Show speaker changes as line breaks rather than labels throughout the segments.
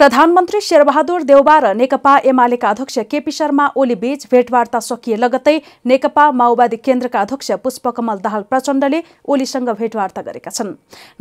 प्रधानमन्त्री शेरबहादुर देउबा र नेकपा एमालेका अध्यक्ष केपी शर्मा ओली बीच भेटवार्ता सकिए लगतै नेकपा माओवादी केन्द्रका अध्यक्ष पुष्पकमल दाहाल प्रचण्डले ओलीसँग भेटवार्ता गरेका छन्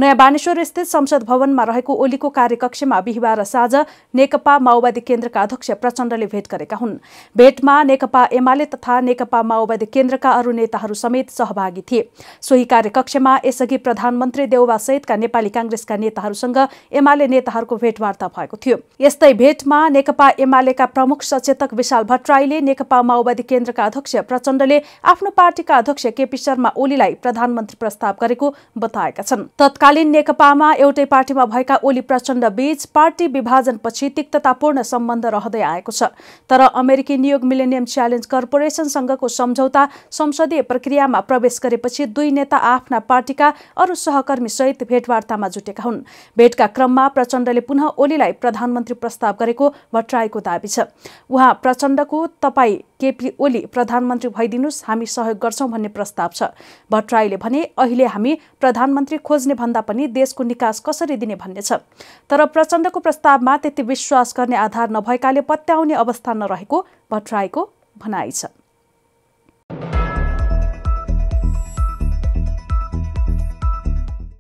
नयाँ बानेश्वर स्थित संसद भवनमा रहेको ओलीको कार्यकक्षमा बिहिबार साँझ नेकपा माओवादी केन्द्रका अध्यक्ष प्रचण्डले भेट गरेका हुन् भेटमा नेकपा एमाले तथा नेकपा माओवादी केन्द्रका अरू नेताहरू समेत सहभागी थिए सोही कार्यकक्षमा यसअघि प्रधानमन्त्री सहितका नेपाली काङ्ग्रेसका नेताहरूसँग एमाले नेताहरूको भेटवार्ता भएको थियो यस्तै भेटमा नेकपा एमालेका प्रमुख सचेतक विशाल भट्टराईले नेकपा माओवादी केन्द्रका अध्यक्ष प्रचण्डले आफ्नो पार्टीका अध्यक्ष केपी शर्मा ओलीलाई प्रधानमन्त्री प्रस्ताव गरेको बताएका छन् तत्कालीन नेकपामा एउटै पार्टीमा भएका ओली प्रचण्ड बीच पार्टी विभाजनपछि तिक्ततापूर्ण सम्बन्ध रहँदै आएको छ तर अमेरिकी नियोग मिलेनियम च्यालेन्ज कर्पोरेसनसँगको सम्झौता संसदीय प्रक्रियामा प्रवेश गरेपछि दुई नेता आफ्ना पार्टीका अरू सहकर्मी सहित भेटवार्तामा जुटेका हुन् भेटका क्रममा प्रचण्डले पुनः ओलीलाई प्रधानमन्त्री प्रस्ताव गरेको भट्टराईको दावी छ उहाँ प्रचण्डको तपाईँ केपी ओली प्रधानमन्त्री भइदिनुहोस् हामी सहयोग गर्छौँ भन्ने प्रस्ताव छ भट्टराईले भने अहिले हामी प्रधानमन्त्री खोज्ने भन्दा पनि देशको निकास कसरी दिने भन्ने छ तर प्रचण्डको प्रस्तावमा त्यति विश्वास गर्ने आधार नभएकाले पत्याउने अवस्था नरहेको भट्टराईको भनाइ छ